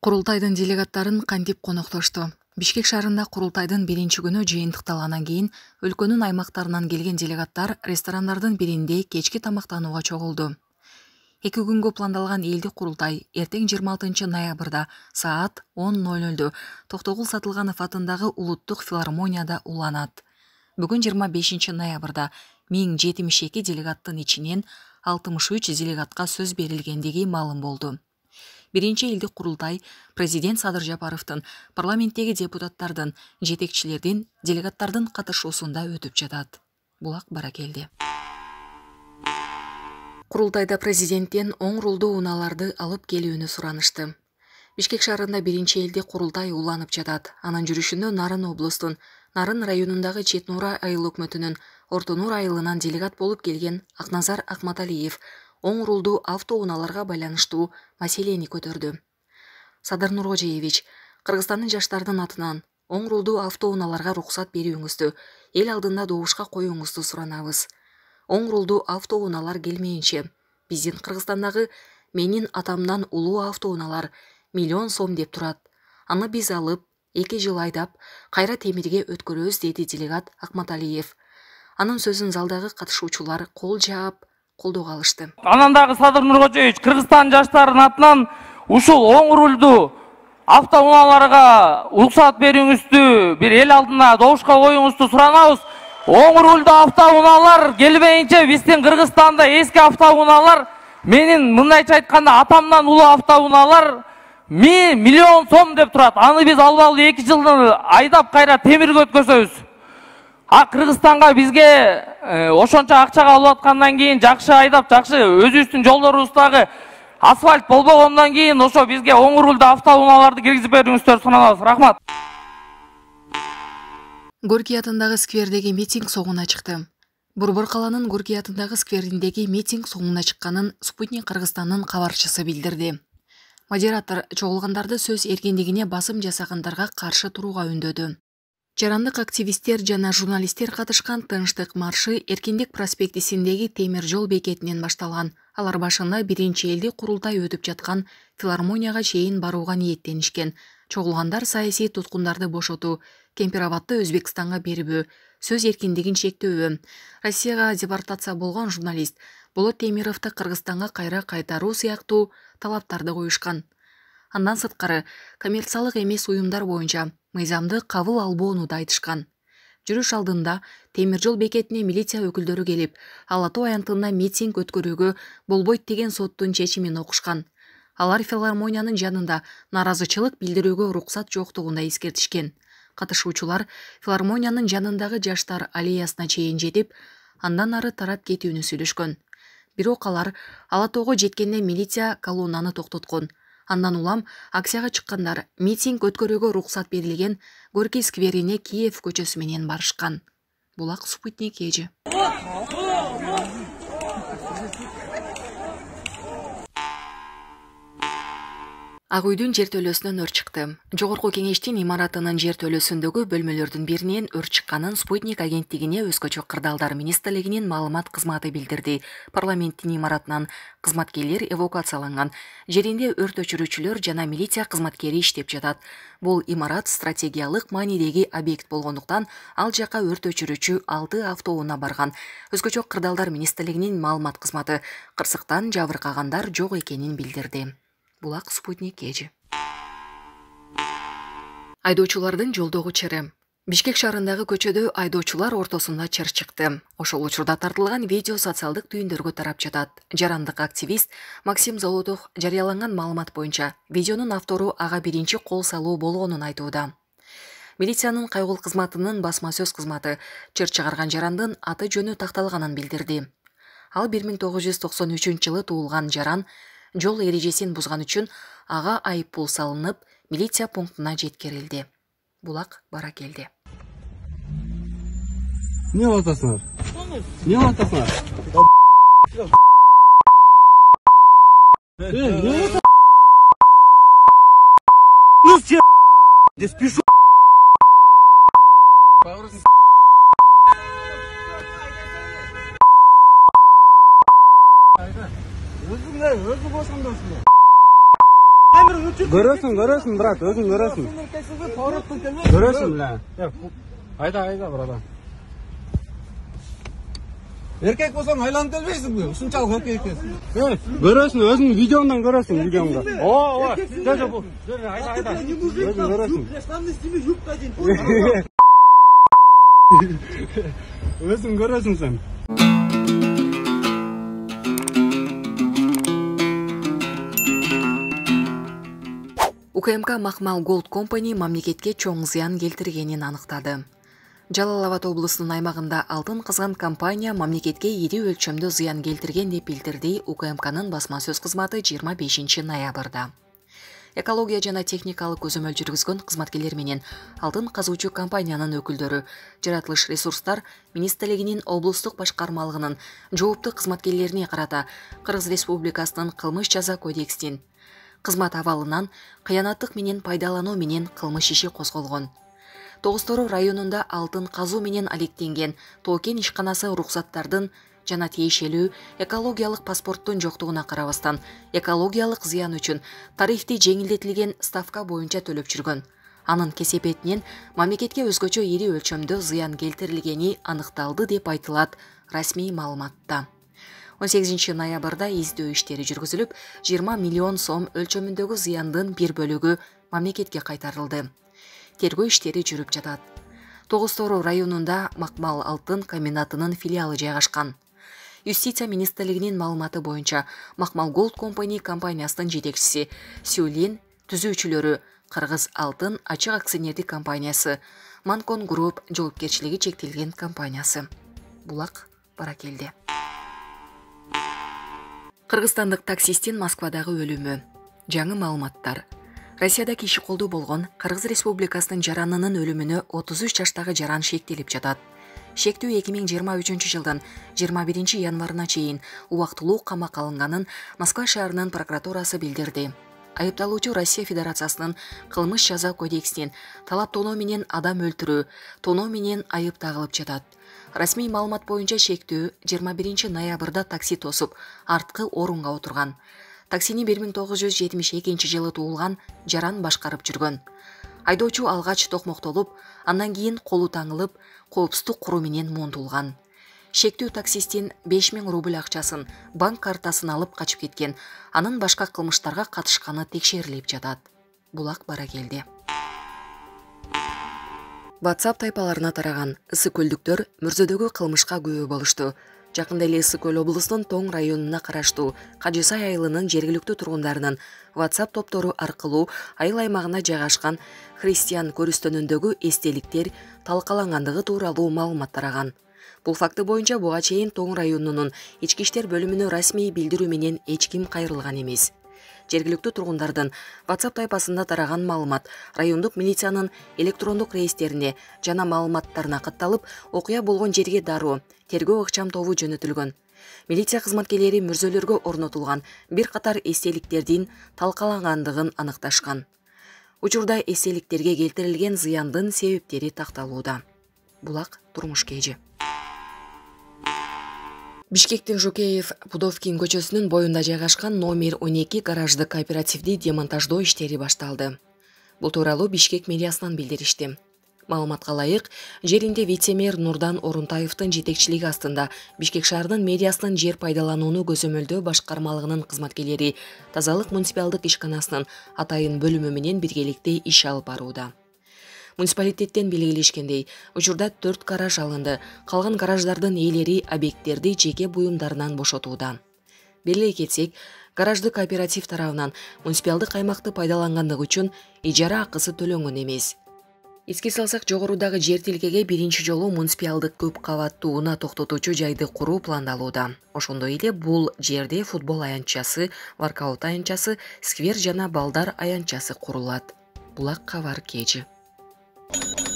курултайдын делегаттарын кантип коноктошту бишкек шаарында курултайдын биринчи күнү жыйынтыкталгандан кейін өлкөнүн аймақтарынан келген делегаттар ресторандардың бірінде кечки тамақтануға чогулду эки күнгө пландалған элдик құрылтай ертең 26 алтынчы ноябрда саат он ноль нолдө токтогул сатылганов атындагы улуттук филармонияда уланат Бүгін 25 бешинчи ноябрда миң жетимиш эки делегаттын ичинен алтымыш үч сөз берилгендиги маалым болды. биринчи элдик курултай президент садыр жапаровдун парламенттеги депутаттардын жетекчилердин делегаттардын катышуусунда өтүп жатат булак баракелди курултайда президенттен оң рулдуу унааларды алып келүүнү суранышты бишкек шаарында биринчи элдик курултай уланып жатат анын жүрүшүндө нарын облусунун нарын районундагы чет нура айыл өкмөтүнүн ортонур айылынан делегат болуп келген акназар акматалиев оң рулдуу автоунааларга байланыштуу маселени көтөрдү садыр нуркожоевич кыргызстандын жаштарынын атынан оң рулдуу автоунааларга уруксат берүүңүздү эл алдында добушка коюуңузду суранабыз оң рулдуу автоунаалар келмейинче биздин кыргызстандагы менин атамдан улуу автоунаалар миллион сом деп турат аны биз алып эки жыл айдап кайра темирге өткөрөбүз деди делегат акматалиев анын сөзүн залдагы катышуучулар кол жаап колдоого алышты анан дагы садыр нуркожоевич қырғызстан жаштарынын атынан ушул оң рульду автоунааларга уруксат берүүңүздү бир эл алдына добушка коюңузду суранабыз оң рульду автоунаалар келбейинче биздин кыргызстанда эски автоунаалар менин мындайча айтканда атамдан улуу автоунаалар миллион сом деп турат аны биз албалы эки жылды айдап кайра темирге өткөзөбүз а кыргызстанга бизге Э, ошончо акчага алып аткандан кийин жакшы айдап жакшы өзүбүздүн жолдорубуз дагы асфальт болбогондон кийин ошо бизге оң рульдуу автоунааларды киргизип берүүңүздөрдү суранабыз рахмат горький атындагы сквердеги митинг соңуна чыкты борбор калаанын горький атындагы сквериндеги митинг соңуна чыкканын спутник кыргызстандын кабарчысы билдирди модератор чогулгандарды сөз эркиндигине басым жасагандарга каршы турууга үндөдү жарандык активисттер жана журналисттер катышкан тынчтык маршы эркиндик проспектисиндеги темир жол бекетинен башталган алар башында биринчи элдик курултай өтүп жаткан филармонияга чейин барууга ниеттенишкен чогулгандар саясий туткундарды бошотуу кемпир абадты өзбекстанга бербөө сөз эркиндигин чектөө россияга депортация болгон журналист болот темировду кыргызстанга кайра кайтаруу сыяктуу талаптарды коюшкан андан сырткары коммерциялык эмес уюмдар боюнча мыйзамды кабыл албоону да айтышкан жүрүш алдында темир жол бекетине милиция өкүлдөрү келип ала тоо аянтында митинг өткөрүүгө болбойт деген соттун чечимин окушкан алар филармониянын жанында нааразычылык билдирүүгө уруксат жоктугун да эскертишкен катышуучулар филармониянын жанындагы жаштар аллеясына чейин жетип андан ары тарап кетүүнү сүйлөшкөн бирок алар ала тоого жеткенде милиция колоннаны токтоткон Аннан улам акцияга чыккандар митинг өткөрүүгө рұқсат берилген горький скверине киев көчөсү менен барышкан булак спутник эжи ак үйдүн жер төлөсүнөн өрт чыкты жогорку кеңештин имаратынын жер төлөсүндөгү бөлмөлөрдүн биринен өрт чыкканын спутник агенттигине өзгөчө кырдаалдар министрлигинин маалымат кызматы билдирди парламенттин имаратынан кызматкерлер эвакуацияланган жеринде өрт өчүрүүчүлөр жана милиция кызматкери иштеп жатат бул имарат стратегиялык маанидеги объект болгондуктан ал жака өрт өчүрүүчү алты автоунаа барган өзгөчө кырдаалдар министрлигинин маалымат кызматы кырсыктан жабыркагандар жок экенин билдирди булак спутник кйg айдоочулардын жолдогу чыры бишкек шаарындагы көчөдө айдоочулар ортосунда чыр чыкты ошол учурда тартылган видео социалдык түйүндөргө тарап жатат жарандык активист максим золотух жарыяланган маалымат боюнча видеонун автору ага биринчи кол салуу болгонун айтууда милициянын кайгуул кызматынын басма сөз кызматы чыр чыгарган жарандын аты жөнү такталганын билдирди ал бир миң тогуз жүз токсон үчүнчү жылы туулган жаран жол ережесін бұзған үшін аға айыппұл салынып милиция пунктына жеткерілді бұлақ бара келді не эмне не атасыңар э, не спешу көресің көресің брат өзің көресің көресің бля айда айда братан еркек болсаң айланып келмейсің бе соншалық еркек екенсің көресің өзің видеоңдан көресің видеоңда ооба айда айда өзің көресің сен укмк «Махмал голд компани мамлекетке чоң зыян келтиргенин анықтады. жалал абад аймағында алтын қызған компания мамлекетке ири өлчөмдө зыян келтірген деп билдирди УКМК-ның басмасөз қызматы 25 ноябрда экология жана техникалық көзөмөл жүргүзгөн қызматкелерменен алтын қазуучу компанияның өкүлдөрү жаратылыш ресурстар министрлигинин облыстық башкармалыгынын жооптуу қызматкелеріне қарата, Қырғыз Республикасының қылмыш жаза кодексинин кызмат абалынан кыянаттык менен пайдалануу менен кылмыш иши козголгон тогуз тору районунда алтын казуу менен алектенген тоо кен ишканасы уруксаттардын жана тиешелүү экологиялык паспорттун жоктугуна карабастан экологиялык зыян үчүн тарифти жеңилдетилген ставка боюнча төлөп жүргөн анын кесепетинен мамлекетке өзгөчө ири өлчөмдө зыян келтирилгени аныкталды деп айтылат расмий маалыматта он сегизинчи ноябрда издөө иштери жүргүзүлүп жыйырма миллион сом өлчөмүндөгү зыяндын бир бөлүгү мамлекетке кайтарылды тергөө иштери жүрүп жатат тогуз тору районунда макмал алтын комбинатынын филиалы жайгашкан юстиция министрлигинин маалыматы боюнча макмал голд компани компаниясынын жетекчиси сюлин түзүүчүлөрү кыргыз алтын ачык акционердик компаниясы манкон групп жоопкерчилиги чектелген компаниясы булак баракелди кыргызстандык таксисттин москвадагы өлүмү жаңы маалыматтар россияда киши колдуу болгон кыргыз республикасынын жаранынын өлүмүнө отуз үч жаштагы жаран шектелип жатат шектүү эки миң жыйырма үчүнчү жылдын жыйырма биринчи январына чейин убактылуу камакка алынганын москва шаарынын прокуратурасы билдирди айыпталуучу россия федерациясынын кылмыш жаза кодексинен талап тоноо менен адам өлтүрүү тоноо менен айып тагылып жатат расмий маалымат боюнча шектүү жыйырма биринчи ноябрда такси тосуп арткы орунга отурган таксини бир миң тогуз жүз жетимиш экинчи жылы туулган жаран башкарып жүргөн айдоочу алгач токмоктолуп андан кийин колу таңылып коопсуздук куру менен муунтулган шектүү таксисттин беш миң рубль акчасын банк картасын алып качып кеткен анын башка кылмыштарга катышканы текшерилип жатат булак баракелди ватсап тайпаларына тараган ысык көлдүктөр мүрзөдөгү кылмышка күбө болушту жакында эле ысык көл облусунун тоң районуна караштуу кажысай айылынын жергиликтүү тургундарынын ватсап топтору аркылуу айыл аймагына жайгашкан христиан көрүстөнүндөгү эстеликтер талкалангандыгы тууралуу маалымат тараган бул факты боюнча буга чейин тоң районунун ички иштер бөлүмүнө расмий билдирүү менен эч ким кайрылган эмес жергиликтүү тургундардын ватсап тайпасында тараган маалымат райондук милициянын электрондук реестерине жана маалыматтарына катталып окуя болгон жерге дароо тергөө ыкчам тобу жөнөтүлгөн милиция кызматкерлери мүрзөлөргө орнотулган бир катар эстеликтердин талкалангандыгын аныкташкан учурда эстеликтерге келтирилген зыяндын себептери такталууда булак турмуш кежи бишкектин жукеев пудовкин көчөсүнүн боюнда жайгашкан номер он эки гараждык кооперативди демонтаждоо иштери башталды бул тууралуу бишкек медиасынан билдиришти маалыматка ылайык жеринде вице мэр нурдан орунтаевдин жетекчилиги астында бишкек шаарынын медиасынын жер пайдаланууну көзөмөлдөө башкармалыгынын кызматкерлери тазалык муниципалдык ишканасынын атайын бөлүмү менен биргеликте иш алып барууда муниципалитеттен белгилешкендей учурда төрт гараж алынды калган гараждардын ээлери объекттерди жеке буюмдарынан бошотууда белгилей кетсек гаражды кооператив тарабынан муниципиалдык аймакты пайдалангандыгы үчүн ижара акысы төлөнгөн эмес эске салсак жогорудагы жер тилкеге биринчи жолу муниципиалдык көп кабаттуу унаа токтотуучу жайды куруу пландалууда ошондой эле бул жерде футбол аянтчасы воркаут аянтчасы сквер жана балдар аянтчасы курулат булак кабар кечи you